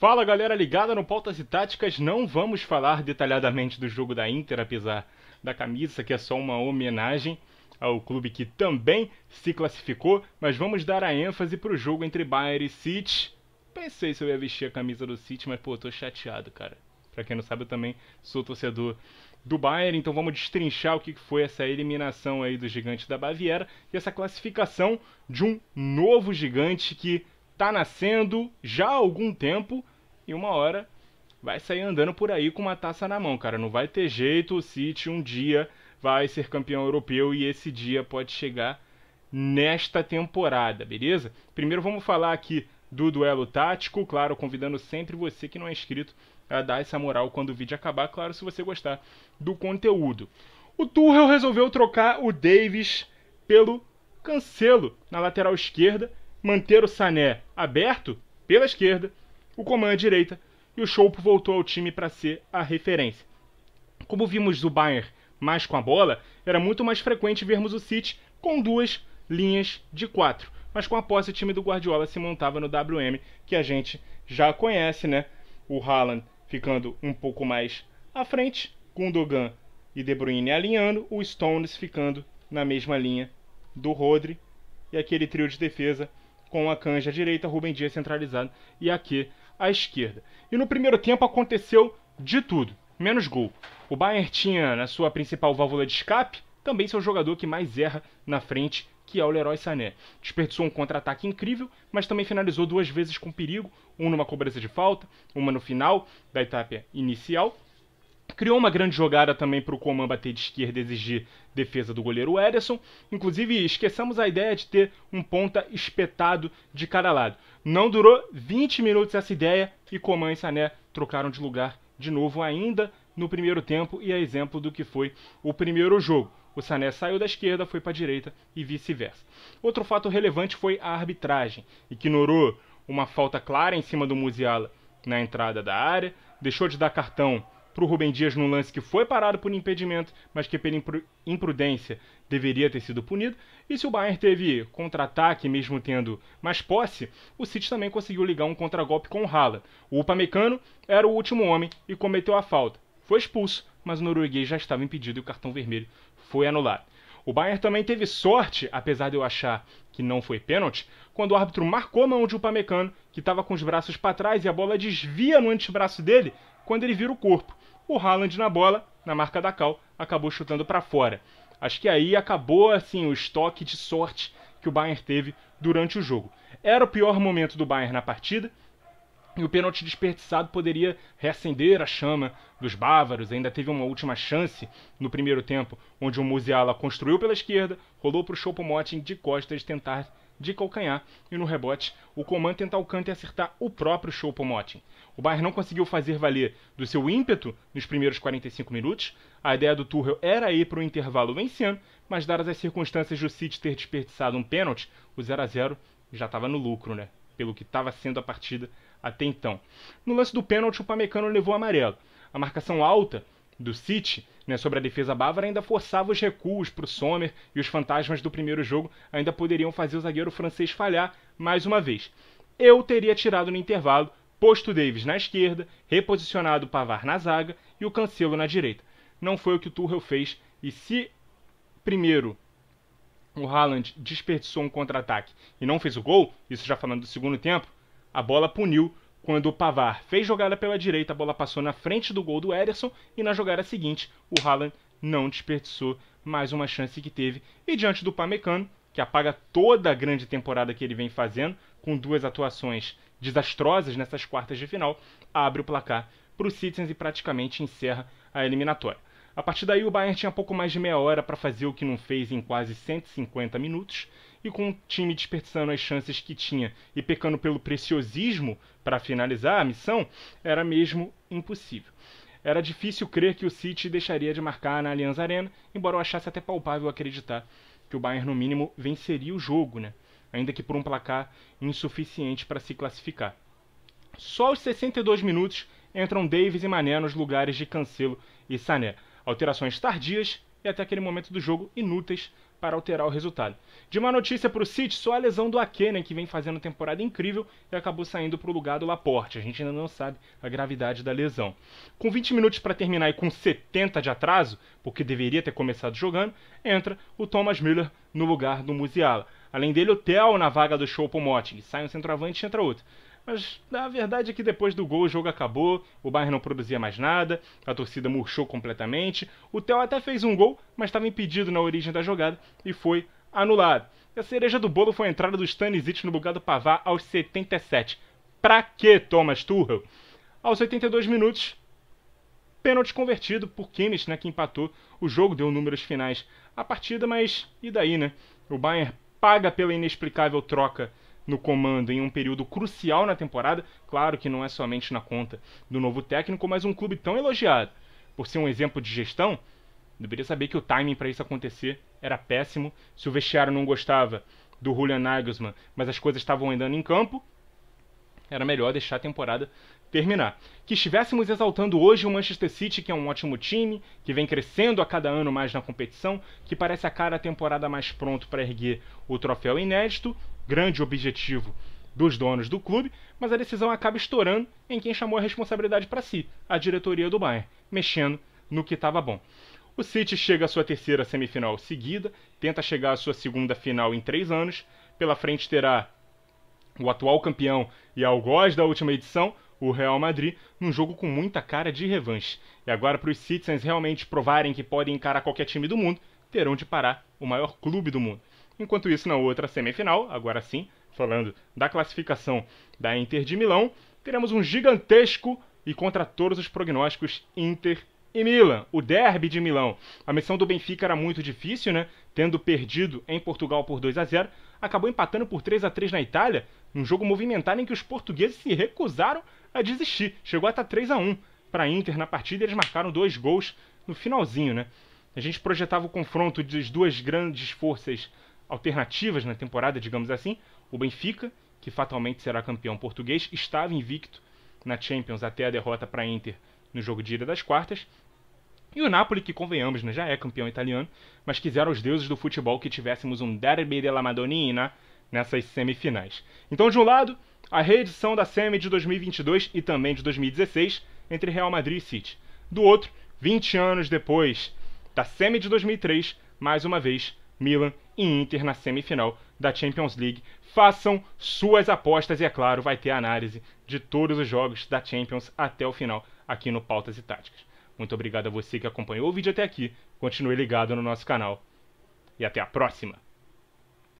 Fala galera ligada no Pautas e Táticas, não vamos falar detalhadamente do jogo da Inter, apesar da camisa, que é só uma homenagem ao clube que também se classificou, mas vamos dar a ênfase para o jogo entre Bayern e City. Pensei se eu ia vestir a camisa do City, mas pô, tô chateado, cara. Para quem não sabe, eu também sou torcedor do Bayern, então vamos destrinchar o que foi essa eliminação aí do gigante da Baviera e essa classificação de um novo gigante que está nascendo já há algum tempo e uma hora vai sair andando por aí com uma taça na mão, cara. Não vai ter jeito, o City um dia vai ser campeão europeu e esse dia pode chegar nesta temporada, beleza? Primeiro vamos falar aqui do duelo tático, claro, convidando sempre você que não é inscrito a dar essa moral quando o vídeo acabar, claro, se você gostar do conteúdo. O Tuchel resolveu trocar o Davis pelo Cancelo na lateral esquerda manter o Sané aberto pela esquerda, o Coman à direita e o Choupo voltou ao time para ser a referência. Como vimos o Bayern mais com a bola, era muito mais frequente vermos o City com duas linhas de quatro. Mas com a posse, o time do Guardiola se montava no WM, que a gente já conhece, né? O Haaland ficando um pouco mais à frente, Gundogan e De Bruyne alinhando, o Stones ficando na mesma linha do Rodri e aquele trio de defesa com a Canja à direita, Rubem Dias centralizado e aqui à esquerda. E no primeiro tempo aconteceu de tudo, menos gol. O Bayern tinha na sua principal válvula de escape também seu jogador que mais erra na frente, que é o Leroy Sané. Desperdiçou um contra-ataque incrível, mas também finalizou duas vezes com perigo, um numa cobrança de falta, uma no final da etapa inicial, Criou uma grande jogada também para o Coman bater de esquerda e exigir defesa do goleiro Ederson. Inclusive, esqueçamos a ideia de ter um ponta espetado de cada lado. Não durou 20 minutos essa ideia e Coman e Sané trocaram de lugar de novo ainda no primeiro tempo e é exemplo do que foi o primeiro jogo. O Sané saiu da esquerda, foi para a direita e vice-versa. Outro fato relevante foi a arbitragem, ignorou uma falta clara em cima do Musiala na entrada da área, deixou de dar cartão para o Rubem Dias num lance que foi parado por impedimento, mas que pela imprudência deveria ter sido punido. E se o Bayern teve contra-ataque, mesmo tendo mais posse, o City também conseguiu ligar um contragolpe com o Haaland. O Upamecano era o último homem e cometeu a falta. Foi expulso, mas o norueguês já estava impedido e o cartão vermelho foi anulado. O Bayern também teve sorte, apesar de eu achar que não foi pênalti, quando o árbitro marcou a mão de Upamecano, que estava com os braços para trás e a bola desvia no antebraço dele quando ele vira o corpo o Haaland na bola, na marca da Cal, acabou chutando para fora. Acho que aí acabou assim o estoque de sorte que o Bayern teve durante o jogo. Era o pior momento do Bayern na partida, e o pênalti desperdiçado poderia reacender a chama dos bávaros. Ainda teve uma última chance no primeiro tempo, onde o Musiala construiu pela esquerda, rolou para o Choupo-Moting de costas tentar de calcanhar e no rebote o Coman tenta Alcântara acertar o próprio Choupo-Moting. O Bayern não conseguiu fazer valer do seu ímpeto nos primeiros 45 minutos. A ideia do Tuchel era ir para o intervalo vencendo, mas dadas as circunstâncias do City ter desperdiçado um pênalti, o 0 a 0 já estava no lucro, né? Pelo que estava sendo a partida até então. No lance do pênalti, o Pamecano levou amarelo. A marcação alta do City né, sobre a defesa bávara ainda forçava os recuos para o Sommer e os fantasmas do primeiro jogo ainda poderiam fazer o zagueiro francês falhar mais uma vez. Eu teria tirado no intervalo, posto Davis na esquerda, reposicionado o Pavar na zaga e o Cancelo na direita. Não foi o que o Tuchel fez e se primeiro o Haaland desperdiçou um contra-ataque e não fez o gol, isso já falando do segundo tempo, a bola puniu quando o Pavar fez jogada pela direita, a bola passou na frente do gol do Ederson e na jogada seguinte o Haaland não desperdiçou mais uma chance que teve. E diante do Pamecano, que apaga toda a grande temporada que ele vem fazendo, com duas atuações desastrosas nessas quartas de final, abre o placar para o Citizens e praticamente encerra a eliminatória. A partir daí, o Bayern tinha pouco mais de meia hora para fazer o que não fez em quase 150 minutos e com o time desperdiçando as chances que tinha e pecando pelo preciosismo para finalizar a missão, era mesmo impossível. Era difícil crer que o City deixaria de marcar na Allianz Arena, embora eu achasse até palpável acreditar que o Bayern no mínimo venceria o jogo, né? ainda que por um placar insuficiente para se classificar. Só aos 62 minutos entram Davis e Mané nos lugares de Cancelo e Sané. Alterações tardias e até aquele momento do jogo inúteis para alterar o resultado. De uma notícia para o City, só a lesão do Akenen, né, que vem fazendo temporada incrível e acabou saindo para o lugar do Laporte. A gente ainda não sabe a gravidade da lesão. Com 20 minutos para terminar e com 70 de atraso, porque deveria ter começado jogando, entra o Thomas Müller no lugar do Musiala. Além dele, o Theo na vaga do Choupo-Moting. Sai um centroavante e entra outro. Mas a verdade é que depois do gol o jogo acabou, o Bayern não produzia mais nada, a torcida murchou completamente. O Theo até fez um gol, mas estava impedido na origem da jogada e foi anulado. E a cereja do bolo foi a entrada do Stanisic no lugar do Pavá aos 77. Pra que, Thomas Tuchel? Aos 82 minutos, pênalti convertido por Kimmich, né, que empatou o jogo, deu números finais à partida, mas e daí, né? O Bayern paga pela inexplicável troca no comando em um período crucial na temporada, claro que não é somente na conta do novo técnico, mas um clube tão elogiado por ser um exemplo de gestão, deveria saber que o timing para isso acontecer era péssimo. Se o vestiário não gostava do Julian Nagelsmann, mas as coisas estavam andando em campo, era melhor deixar a temporada terminar. Que estivéssemos exaltando hoje o Manchester City, que é um ótimo time, que vem crescendo a cada ano mais na competição, que parece a cada temporada mais pronto para erguer o troféu inédito, grande objetivo dos donos do clube, mas a decisão acaba estourando em quem chamou a responsabilidade para si, a diretoria do Bayern, mexendo no que estava bom. O City chega à sua terceira semifinal seguida, tenta chegar à sua segunda final em três anos. Pela frente terá o atual campeão e algoz da última edição, o Real Madrid, num jogo com muita cara de revanche. E agora, para os Citizens realmente provarem que podem encarar qualquer time do mundo, terão de parar o maior clube do mundo. Enquanto isso, na outra semifinal, agora sim, falando da classificação da Inter de Milão, teremos um gigantesco e contra todos os prognósticos Inter e Milan, o derby de Milão. A missão do Benfica era muito difícil, né? Tendo perdido em Portugal por 2 a 0, acabou empatando por 3 a 3 na Itália, um jogo movimentado em que os portugueses se recusaram a desistir. Chegou até 3 a 1 para a Inter na partida, eles marcaram dois gols no finalzinho, né? A gente projetava o confronto das duas grandes forças alternativas na temporada, digamos assim, o Benfica, que fatalmente será campeão português, estava invicto na Champions até a derrota para Inter no jogo de ida das quartas. E o Napoli, que convenhamos, né, já é campeão italiano, mas quiseram os deuses do futebol que tivéssemos um derby della Madonnina nessas semifinais. Então, de um lado, a reedição da semi de 2022 e também de 2016 entre Real Madrid e City. Do outro, 20 anos depois da semi de 2003, mais uma vez, Milan e Inter na semifinal da Champions League. Façam suas apostas e, é claro, vai ter análise de todos os jogos da Champions até o final aqui no Pautas e Táticas. Muito obrigado a você que acompanhou o vídeo até aqui. Continue ligado no nosso canal e até a próxima!